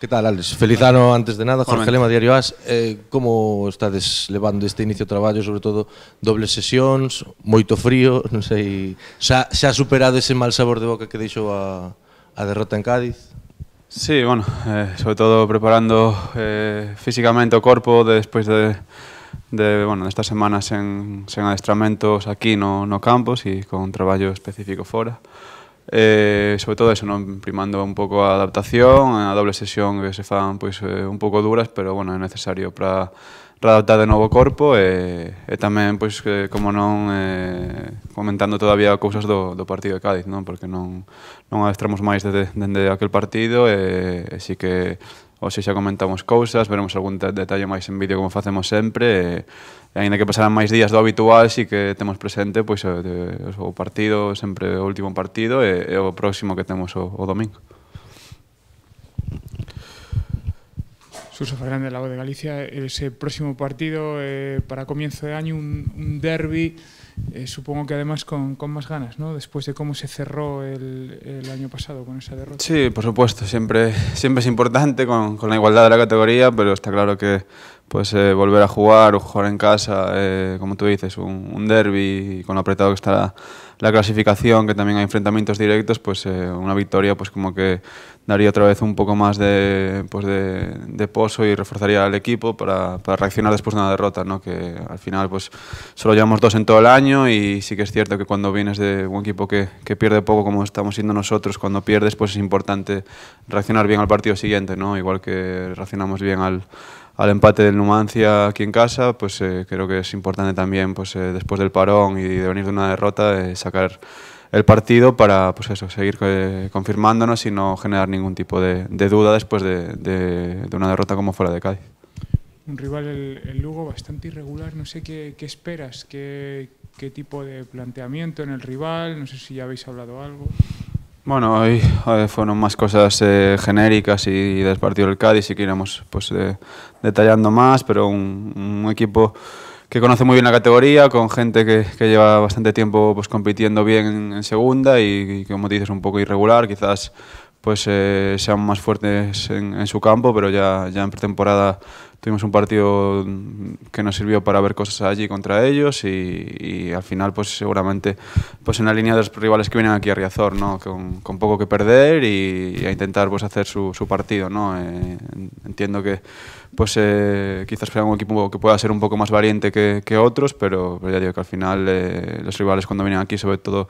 Que tal, Álex? Feliz ano antes de nada. Jorge Lema, Diario As. Eh, como estades levando este inicio de traballo, sobre todo dobles sesións, moito frío, non sei... Xa, xa superado ese mal sabor de boca que deixou a, a derrota en Cádiz? Sí, bueno, eh, sobre todo preparando eh, físicamente o corpo de, despois de, de, bueno, destas semanas en, sen adestramentos aquí no, no campus e con traballo específico fora. Eh, Eh, sobre todo eso, non primando un pouco a adaptación, a doble sesión que se fan pois eh, un pouco duras, pero bueno, é necesario para readaptar de novo o corpo e, eh, e eh, tamén pois que, eh, como non eh, comentando todavía cousas do, do partido de Cádiz, non? Porque non non adestramos máis desde, dende aquel partido e, e si que hoxe xa comentamos cousas, veremos algún detalle máis en vídeo como facemos sempre e, Ainda que pasaran más días lo habitual, y que tenemos presente pues eh, o, partido, siempre último partido eh, eh, o próximo que tenemos o, domingo. Suso Fernández, Lago de Galicia, ese próximo partido para comienzo de año, un, un derby, supongo que además con, más ganas, ¿no? Después de cómo se cerró el, año pasado con esa derrota. Sí, por supuesto, siempre, siempre es importante con la igualdad de la categoría, pero está claro que pues eh, volver a jugar o jugar en casa, eh, como tú dices, un, derby con lo apretado que está la, clasificación, que también hay enfrentamientos directos, pues eh, una victoria pues como que daría otra vez un poco más de, pues pozo y reforzaría al equipo para, reaccionar después de una derrota, ¿no? que al final pues solo llevamos dos en todo el año y sí que es cierto que cuando vienes de un equipo que, que pierde poco como estamos siendo nosotros, cuando pierdes pues es importante reaccionar bien al partido siguiente, ¿no? igual que reaccionamos bien al al empate del Numancia aquí en casa, pues eh, creo que es importante también, pues eh, después del parón y de venir de una derrota, eh, sacar el partido para pues eso, seguir confirmándonos y no generar ningún tipo de, duda después de, una derrota como fuera de Cádiz. Un rival, el, Lugo, bastante irregular. No sé qué, esperas, qué, qué tipo de planteamiento en el rival. No sé si ya habéis hablado algo. Bueno, hoy fueron más cosas eh, genéricas y, del partido del Cádiz, si que iremos pues, eh, detallando más, pero un, equipo que conoce muy bien la categoría, con gente que, lleva bastante tiempo pues, compitiendo bien en, segunda y, que como dices, un poco irregular, quizás pues eh, sean más fuertes en, en, su campo, pero ya, ya en pretemporada Tuvimos un partido que nos sirvió para ver cosas allí contra ellos y, al final pues seguramente pues en la línea de los rivales que vienen aquí a Riazor, ¿no? con, poco que perder y, a intentar pues hacer su, partido. ¿no? Eh, entiendo que pues eh, quizás sea un equipo que pueda ser un poco más valiente que, otros, pero, ya digo que al final eh, los rivales cuando vienen aquí sobre todo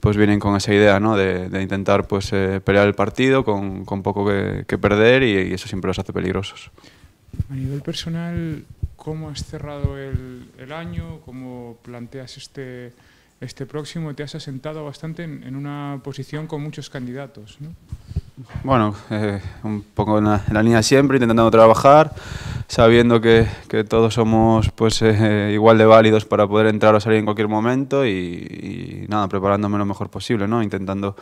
pues vienen con esa idea ¿no? de, intentar pues pelear el partido con, con poco que, perder y, eso siempre los hace peligrosos. A nivel personal, ¿cómo has cerrado el, año? ¿Cómo planteas este, este próximo? Te has asentado bastante en, una posición con muchos candidatos, Bueno, eh, un poco en la, línea siempre, intentando trabajar, sabiendo que, todos somos pues eh, igual de válidos para poder entrar o salir en cualquier momento y, y nada, preparándome lo mejor posible, ¿no? Intentando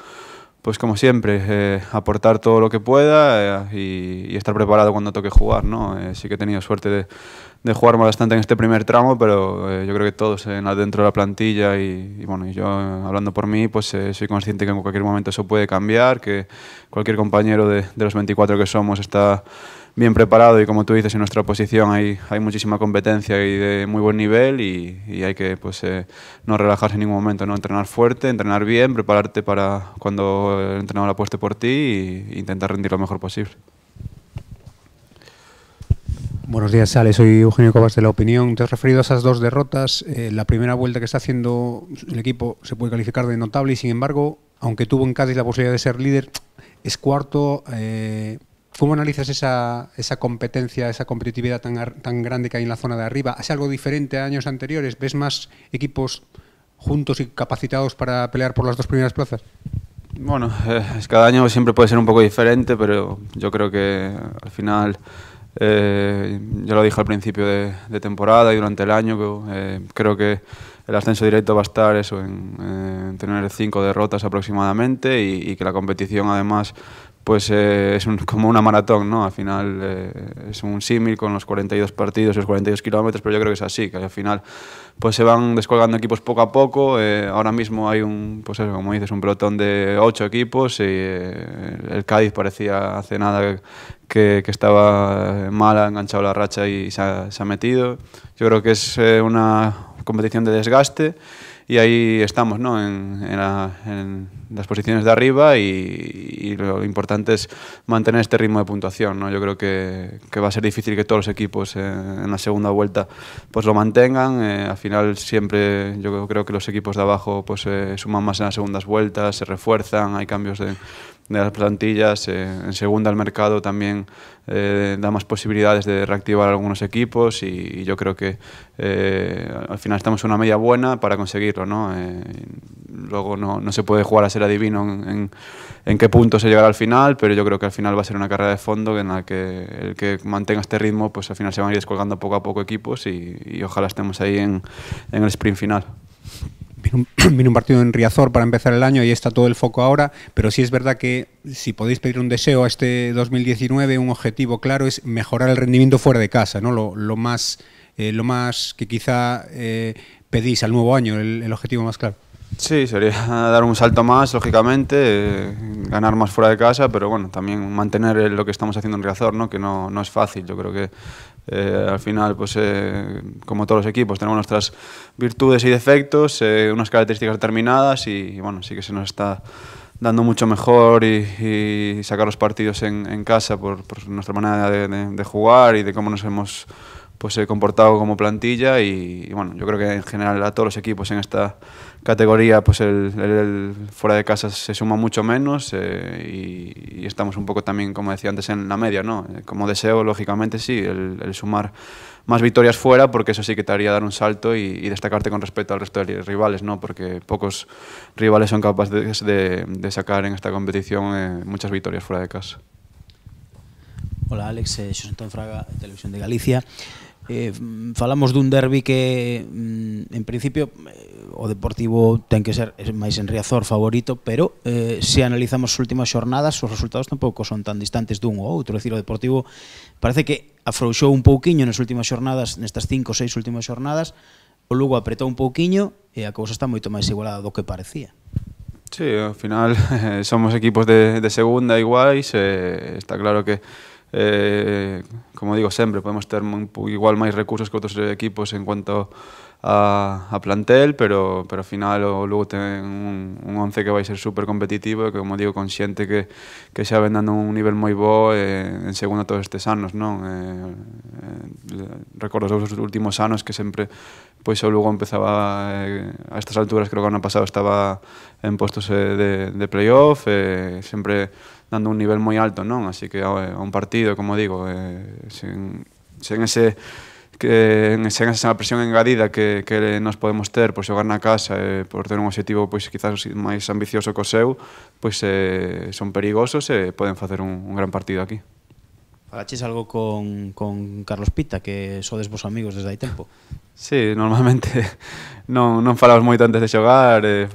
pues como siempre, eh, aportar todo lo que pueda eh, y, estar preparado cuando toque jugar. ¿no? Eh, sí que he tenido suerte de, jugar bastante en este primer tramo, pero yo creo que todos dentro de la plantilla y, bueno, yo hablando por mí, pues soy consciente que en cualquier momento eso puede cambiar, que cualquier compañero de, de los 24 que somos está bien preparado y como tú dices, en nuestra posición hay, hay muchísima competencia y de muy buen nivel y, hay que pues, eh, no relajarse en ningún momento, ¿no? entrenar fuerte, entrenar bien, prepararte para cuando el entrenador apueste por ti e intentar rendir lo mejor posible. Buenos días, Ale. Soy Eugenio Cobas de La Opinión. Te has referido a esas dos derrotas. Eh, la primera vuelta que está haciendo el equipo se puede calificar de notable y, sin embargo, aunque tuvo en Cádiz la posibilidad de ser líder, es cuarto. Eh, ¿Cómo analizas esa, esa competencia, esa competitividad tan, tan grande que hay en la zona de arriba? ¿Hace algo diferente a años anteriores? ¿Ves más equipos juntos y capacitados para pelear por las dos primeras plazas? Bueno, eh, cada año siempre puede ser un poco diferente, pero yo creo que al final, eh, yo lo dije al principio de, temporada y durante el año, eh, creo que el ascenso directo va a estar eso, en, tener cinco derrotas aproximadamente y, y, que la competición además pues eh, es como una maratón, ¿no? Al final eh, es un símil con los 42 partidos y los 42 kilómetros, pero yo creo que es así, que al final pues se van descolgando equipos poco a poco. Eh, ahora mismo hay un, pues eso, como dices, un pelotón de ocho equipos y el Cádiz parecía hace nada que, estaba mal, ha enganchado la racha y se ha metido. Yo creo que es una, competición de desgaste y ahí estamos ¿no? en, las posiciones de arriba y, lo importante es mantener este ritmo de puntuación. ¿no? Yo creo que, que va a ser difícil que todos los equipos en la segunda vuelta pues lo mantengan. Eh, al final siempre yo creo que los equipos de abajo pues eh, suman más en las segundas vueltas, se refuerzan, hay cambios de de las plantillas. Eh, en segunda, el mercado también eh, da más posibilidades de reactivar algunos equipos y, yo creo que eh, al final estamos en una media buena para conseguirlo. ¿no? luego no, se puede jugar a ser adivino en, qué punto se llegará al final, pero yo creo que al final va a ser una carrera de fondo en la que el que mantenga este ritmo, pues al final se van a ir descolgando poco a poco equipos y, ojalá estemos ahí en el sprint final. Viene un partido en Riazor para empezar el año y está todo el foco ahora, pero sí es verdad que si podéis pedir un deseo a este 2019, un objetivo claro es mejorar el rendimiento fuera de casa, ¿no? Lo, más, eh, lo más que quizá eh, pedís al nuevo año, el, objetivo más claro. Sí, sería dar un salto más, lógicamente, eh, ganar más fuera de casa, pero bueno, también mantener lo que estamos haciendo en Riazor, ¿no? que no es fácil. Yo creo que eh, al final, pues eh, como todos los equipos, tenemos nuestras virtudes y defectos, eh, unas características determinadas y, bueno, sí que se nos está dando mucho mejor y, sacar los partidos en, casa por, nuestra manera de, jugar y de cómo nos hemos pues, comportado como plantilla y, bueno, yo creo que en general a todos los equipos en esta, categoría pues el, fuera de casa se suma mucho menos eh, y, estamos un poco también, como decía antes, en la media. ¿no? Eh, como deseo, lógicamente, sí, el, sumar más victorias fuera, porque eso sí que te haría dar un salto y, destacarte con respecto al resto de rivales, ¿no? porque pocos rivales son capaces de, sacar en esta competición eh, muchas victorias fuera de casa. Hola, Alex, José Antonio Fraga, Televisión de Galicia. Eh, mm, de un derbi que mm, en principio o Deportivo ten que ser máis en Riazor favorito, pero eh, se analizamos as últimas xornadas, os resultados tampouco son tan distantes dun ou outro, é dicir, o Deportivo parece que afrouxou un pouquiño nas últimas xornadas, nestas cinco ou seis últimas xornadas, o Lugo apretou un pouquiño e a cousa está moito máis igualada do que parecía. Sí, ao final eh, somos equipos de, de segunda iguais, eh, está claro que eh, como digo sempre, podemos ter igual máis recursos que outros equipos en cuanto a, a plantel, pero, pero ao final o Lugo ten un, un once que vai ser super competitivo e que, como digo, con xente que, que xa ven dando un nivel moi bo eh, en segundo todos estes anos, non? Eh, eh, recordo os últimos anos que sempre pois o Lugo empezaba eh, a estas alturas, creo que o ano pasado estaba en postos eh, de, de playoff, eh, sempre dando un nivel moi alto, non? Así que eh, a un partido, como digo, eh, sen, sen ese que sen esa presión engadida que, que nos podemos ter por xogar na casa e eh, por ter un objetivo pois quizás máis ambicioso co seu, pois eh, son perigosos e eh, poden facer un, un gran partido aquí. Falaches algo con, con Carlos Pita, que sodes vos amigos desde hai tempo. Sí, normalmente non, non falamos moito antes de xogar, eh,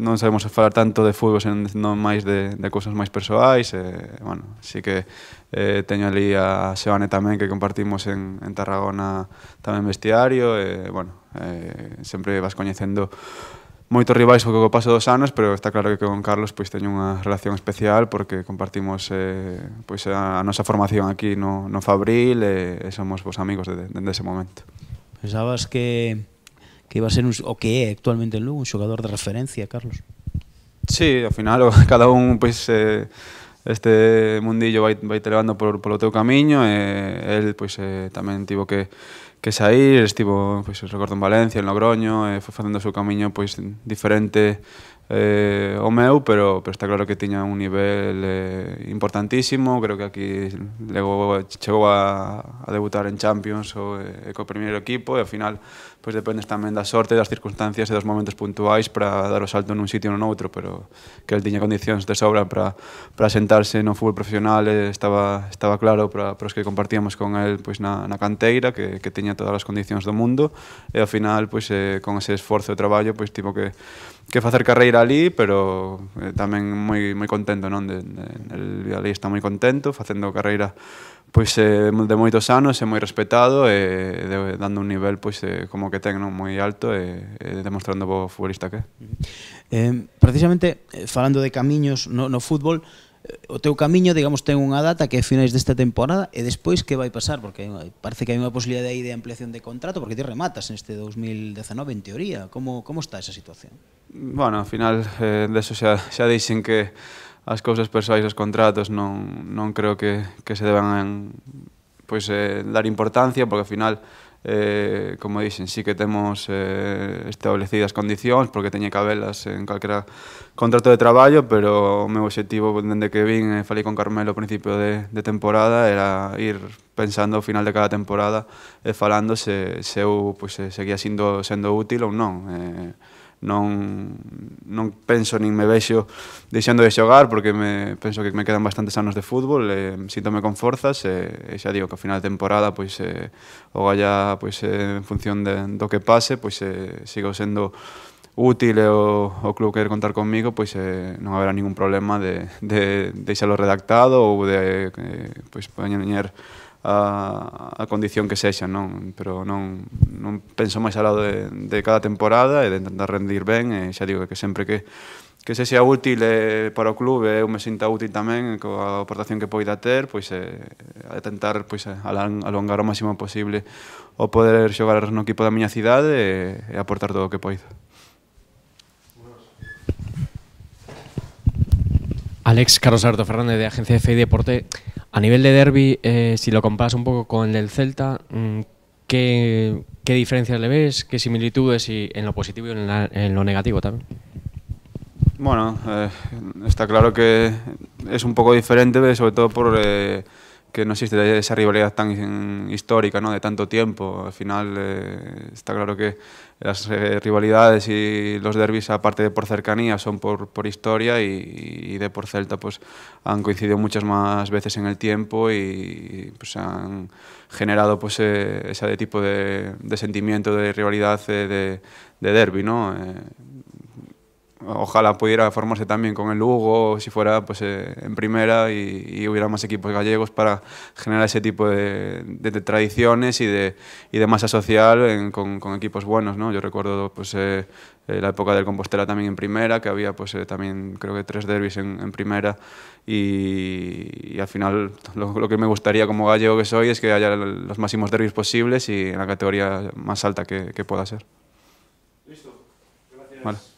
non sabemos falar tanto de fútbol, sen, non máis de, de cousas máis persoais, eh, bueno, sí que eh, teño ali a Xoane tamén que compartimos en, en Tarragona tamén vestiario, e, eh, bueno, eh, sempre vas coñecendo moitos rivais o que paso dos anos, pero está claro que con Carlos pois teño unha relación especial porque compartimos eh, pois a, a nosa formación aquí no, no Fabril e, e somos vos amigos desde de, de ese momento. Pensabas que que iba a ser un, o que é actualmente en Lugo un xogador de referencia, Carlos? Sí, ao final cada un pois eh, este mundillo vai, vai te levando por, polo teu camiño e el pois eh, tamén tivo que que sair, estivo, pois, recordo en Valencia, en Logroño, e foi facendo o seu camiño pois diferente eh, o meu, pero, pero está claro que tiña un nivel eh, importantísimo, creo que aquí lego, chegou a, a debutar en Champions ou eh, co primeiro equipo e ao final pois dependes tamén da sorte, das circunstancias e dos momentos puntuais para dar o salto nun sitio ou noutro, pero que el tiña condicións de sobra para, para sentarse no fútbol profesional, eh, estaba, estaba claro para, para os que compartíamos con el pois, na, na canteira, que, que tiña tiña todas as condicións do mundo e ao final pois eh, con ese esforzo e traballo pois tipo que que facer carreira ali, pero eh, tamén moi moi contento, non? De, de, el ali está moi contento facendo carreira pois eh, de moitos anos é moi respetado e de, dando un nivel pois eh, como que ten non moi alto e, e demostrando bo futbolista que Eh, precisamente eh, falando de camiños no, no fútbol, o teu camiño, digamos, ten unha data que é finais desta temporada e despois que vai pasar? Porque parece que hai unha posibilidade aí de ampliación de contrato porque ti rematas neste 2019 en teoría. Como, como está esa situación? Bueno, ao final, eh, deso xa, xa dixen que as cousas persoais os contratos non, non creo que, que se deban en, pois, eh, dar importancia porque ao final eh, como dixen, sí que temos eh, establecidas condicións porque teñe cabelas en calquera contrato de traballo, pero o meu objetivo dende que vin eh, falei con Carmelo ao principio de, de temporada era ir pensando ao final de cada temporada e falando se, se eu pues, pois, seguía sendo, sendo útil ou non. Eh, non, non penso nin me vexo deixando de xogar porque me, penso que me quedan bastantes anos de fútbol e eh, sinto-me con forzas e, e xa digo que ao final de temporada pois e, eh, o Galla pois e, eh, en función de, do que pase pois e, sigo sendo útil e o, o club quer contar conmigo, pois e, non haberá ningún problema de, de de lo redactado ou de eh, pois, poñer a, a condición que sexa, non? Pero non, non penso máis alado de, de cada temporada e de intentar rendir ben, e xa digo que sempre que que se sea útil eh, para o clube, eh, eu me sinta útil tamén coa aportación que poida ter, pois eh, a tentar pois, eh, alongar o máximo posible o poder xogar no equipo da miña cidade e, e aportar todo o que poida. Alex Carlos Alberto Fernández de Agencia de Fe y Deporte. A nivel de derby, eh, si lo comparas un poco con el del Celta, mm, ¿qué, diferencias le ves? ¿Qué similitudes y en lo positivo y en, lo negativo también? Bueno, eh, está claro que es un poco diferente, sobre todo por... Eh, que no existe esa rivalidad tan histórica, ¿no? de tanto tiempo. Al final eh, está claro que las eh, rivalidades y los derbis, aparte de por cercanía, son por, por historia y, de por Celta pues, han coincidido muchas más veces en el tiempo y pues, han generado pues, eh, ese tipo de, sentimiento de rivalidad de, de derby. ¿no? ojalá pudiera formarse también con el Lugo, si fuera pues, eh, en primera y, hubiera más equipos gallegos para generar ese tipo de, tradiciones y de, masa social con, equipos buenos. ¿no? Yo recuerdo pues, eh, eh, la época del Compostela también en primera, que había pues, también creo que tres derbis en, primera y, al final lo, que me gustaría como gallego que soy es que haya los máximos derbis posibles y en la categoría más alta que, pueda ser. Listo.